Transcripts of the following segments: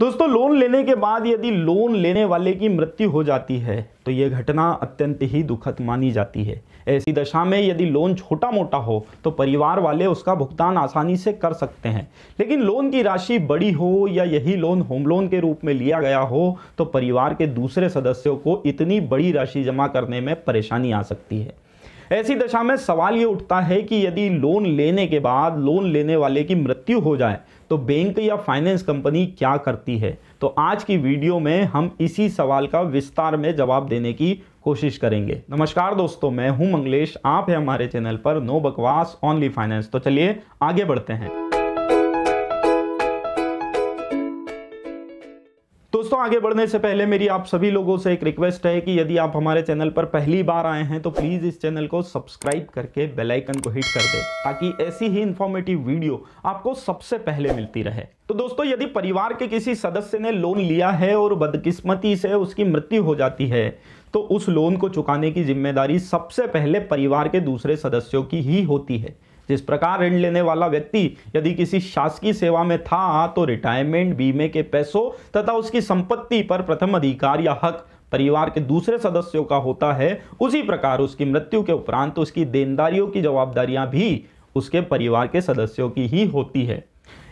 दोस्तों लोन लेने के बाद यदि लोन लेने वाले की मृत्यु हो जाती है तो ये घटना अत्यंत ही दुखद मानी जाती है ऐसी दशा में यदि लोन छोटा मोटा हो तो परिवार वाले उसका भुगतान आसानी से कर सकते हैं लेकिन लोन की राशि बड़ी हो या यही लोन होम लोन के रूप में लिया गया हो तो परिवार के दूसरे सदस्यों को इतनी बड़ी राशि जमा करने में परेशानी आ सकती है ऐसी दशा में सवाल ये उठता है कि यदि लोन लेने के बाद लोन लेने वाले की मृत्यु हो जाए तो बैंक या फाइनेंस कंपनी क्या करती है तो आज की वीडियो में हम इसी सवाल का विस्तार में जवाब देने की कोशिश करेंगे नमस्कार दोस्तों मैं हूं मंगलेश आप हैं हमारे चैनल पर नो बकवास ओनली फाइनेंस तो चलिए आगे बढ़ते हैं आगे बढ़ने से पहले मेरी आप सभी लोगों से एक रिक्वेस्ट है कि यदि आप हमारे चैनल पर पहली बार आए हैं तो प्लीज़ इस चैनल को सब्सक्राइब करके बेल आइकन को हिट कर दें ताकि ऐसी ही इन्फॉर्मेटिव वीडियो आपको सबसे पहले मिलती रहे तो दोस्तों यदि परिवार के किसी सदस्य ने लोन लिया है और बदकिस्मती से उसकी मृत्यु हो जाती है तो उस लोन को चुकाने की जिम्मेदारी सबसे पहले परिवार के दूसरे सदस्यों की ही होती है जिस प्रकार ऋण लेने वाला व्यक्ति यदि किसी शासकीय सेवा में था तो रिटायरमेंट बीमे के पैसों तथा उसकी संपत्ति पर प्रथम अधिकार या हक परिवार के दूसरे सदस्यों का होता है उसी प्रकार उसकी मृत्यु के उपरांत उसकी देनदारियों की जवाबदारियां भी उसके परिवार के सदस्यों की ही होती है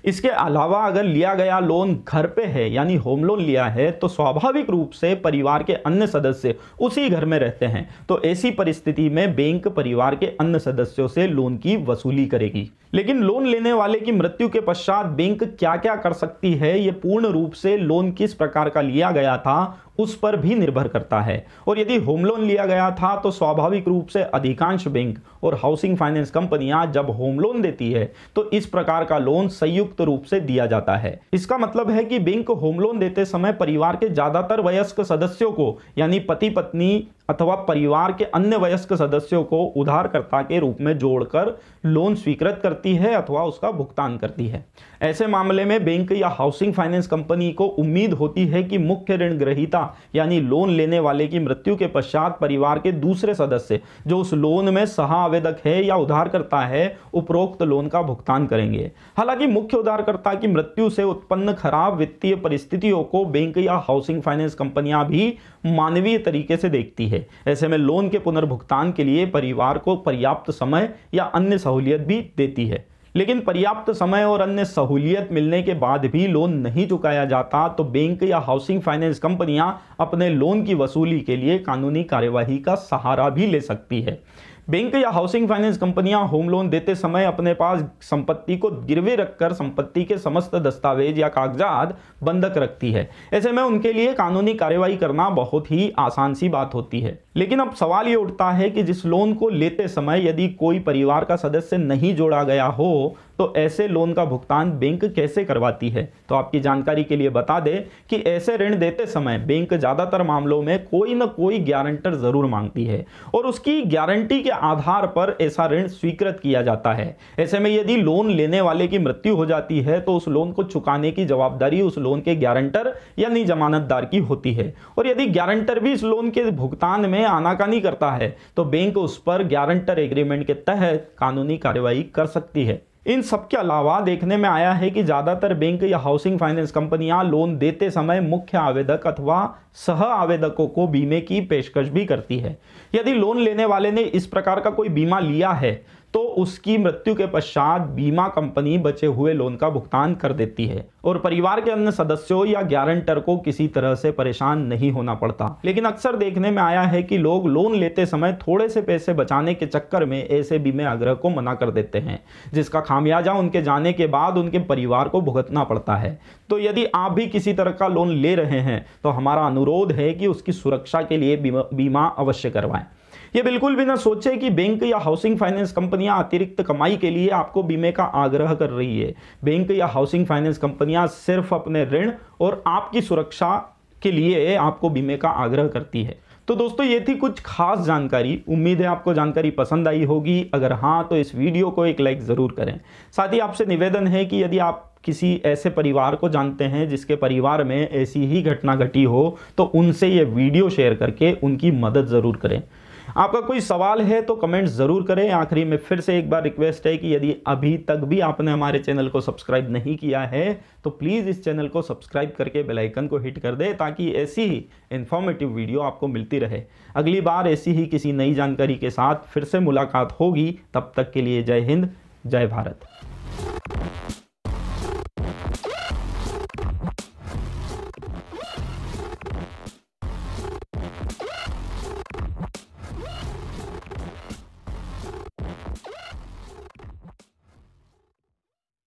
इसके अलावा अगर लिया गया लोन घर पे है यानी होम लोन लिया है तो स्वाभाविक रूप से परिवार के अन्य सदस्य उसी घर में रहते हैं तो ऐसी परिस्थिति में बैंक परिवार के अन्य सदस्यों से लोन की वसूली करेगी लेकिन लोन लेने वाले की मृत्यु के पश्चात बैंक क्या क्या कर सकती है ये पूर्ण रूप से लोन किस प्रकार का लिया गया था उस पर भी निर्भर करता है और यदि होम लोन लिया गया था तो स्वाभाविक रूप से अधिकांश बैंक और हाउसिंग फाइनेंस कंपनियां जब होम लोन देती है तो इस प्रकार का लोन संयुक्त संयुक्त रूप से दिया जाता है इसका मतलब है कि बैंक होम लोन देते समय परिवार के ज्यादातर वयस्क सदस्यों को यानी पति पत्नी अथवा परिवार के अन्य वयस्क सदस्यों को उधारकर्ता के रूप में जोड़कर लोन स्वीकृत करती है अथवा उसका भुगतान करती है ऐसे मामले में बैंक या हाउसिंग फाइनेंस कंपनी को उम्मीद होती है कि मुख्य ऋण ग्रहीता यानी लोन लेने वाले की मृत्यु के पश्चात परिवार के दूसरे सदस्य जो उस लोन में सहा आवेदक है या उधारकर्ता है उपरोक्त लोन का भुगतान करेंगे हालांकि मुख्य उधारकर्ता की मृत्यु से उत्पन्न खराब वित्तीय परिस्थितियों को बैंक या हाउसिंग फाइनेंस कंपनियां भी मानवीय तरीके से देखती है है ऐसे में लोन के पुनर्भुगतान के लिए परिवार को पर्याप्त समय या अन्य सहूलियत भी देती है लेकिन पर्याप्त समय और अन्य सहूलियत मिलने के बाद भी लोन नहीं चुकाया जाता तो बैंक या हाउसिंग फाइनेंस कंपनियां अपने लोन की वसूली के लिए कानूनी कार्यवाही का सहारा भी ले सकती है बैंक या हाउसिंग फाइनेंस कंपनियां होम लोन देते समय अपने पास संपत्ति को गिरवी रखकर संपत्ति के समस्त दस्तावेज या कागजात बंधक रखती है ऐसे में उनके लिए कानूनी कार्यवाही करना बहुत ही आसान सी बात होती है लेकिन अब सवाल ये उठता है कि जिस लोन को लेते समय यदि कोई परिवार का सदस्य नहीं जोड़ा गया हो तो ऐसे लोन का भुगतान बैंक कैसे करवाती है तो आपकी जानकारी के लिए बता दें कि ऐसे ऋण देते समय बैंक ज़्यादातर मामलों में कोई ना कोई गारंटर ज़रूर मांगती है और उसकी गारंटी के आधार पर ऐसा ऋण स्वीकृत किया जाता है ऐसे में यदि लोन लेने वाले की मृत्यु हो जाती है तो उस लोन को चुकाने की जवाबदारी उस लोन के गारंटर यानी जमानतदार की होती है और यदि गारंटर भी इस लोन के भुगतान में आनाकानी करता है तो बैंक उस पर गारंटर एग्रीमेंट के तहत कानूनी कार्रवाई कर सकती है इन सब के अलावा देखने में आया है कि ज़्यादातर बैंक या हाउसिंग फाइनेंस कंपनियां लोन देते समय मुख्य आवेदक अथवा सह आवेदकों को बीमे की पेशकश भी करती है यदि लोन लेने वाले ने इस प्रकार का कोई बीमा लिया है तो उसकी मृत्यु के पश्चात बीमा कंपनी बचे हुए लोन का भुगतान कर देती है और परिवार के अन्य सदस्यों या गारंटर को किसी तरह से परेशान नहीं होना पड़ता लेकिन अक्सर देखने में आया है कि लोग लोन लेते समय थोड़े से पैसे बचाने के चक्कर में ऐसे बीमे आग्रह को मना कर देते हैं जिसका खामियाजा उनके जाने के बाद उनके परिवार को भुगतना पड़ता है तो यदि आप भी किसी तरह का लोन ले रहे हैं तो हमारा अनुरोध है कि उसकी सुरक्षा के लिए बीमा अवश्य करवाएं ये बिल्कुल भी ना सोचे कि बैंक या हाउसिंग फाइनेंस कंपनियां अतिरिक्त कमाई के लिए आपको बीमे का आग्रह कर रही है बैंक या हाउसिंग फाइनेंस कंपनियां सिर्फ अपने ऋण और आपकी सुरक्षा के लिए आपको बीमे का आग्रह करती है तो दोस्तों ये थी कुछ खास जानकारी उम्मीद है आपको जानकारी पसंद आई होगी अगर हाँ तो इस वीडियो को एक लाइक ज़रूर करें साथ ही आपसे निवेदन है कि यदि आप किसी ऐसे परिवार को जानते हैं जिसके परिवार में ऐसी ही घटना घटी हो तो उनसे ये वीडियो शेयर करके उनकी मदद ज़रूर करें आपका कोई सवाल है तो कमेंट ज़रूर करें आखिरी में फिर से एक बार रिक्वेस्ट है कि यदि अभी तक भी आपने हमारे चैनल को सब्सक्राइब नहीं किया है तो प्लीज़ इस चैनल को सब्सक्राइब करके बेलाइकन को हिट कर दे ताकि ऐसी ही इन्फॉर्मेटिव वीडियो आपको मिलती रहे अगली बार ऐसी ही किसी नई जानकारी के साथ फिर से मुलाकात होगी तब तक के लिए जय हिंद जय भारत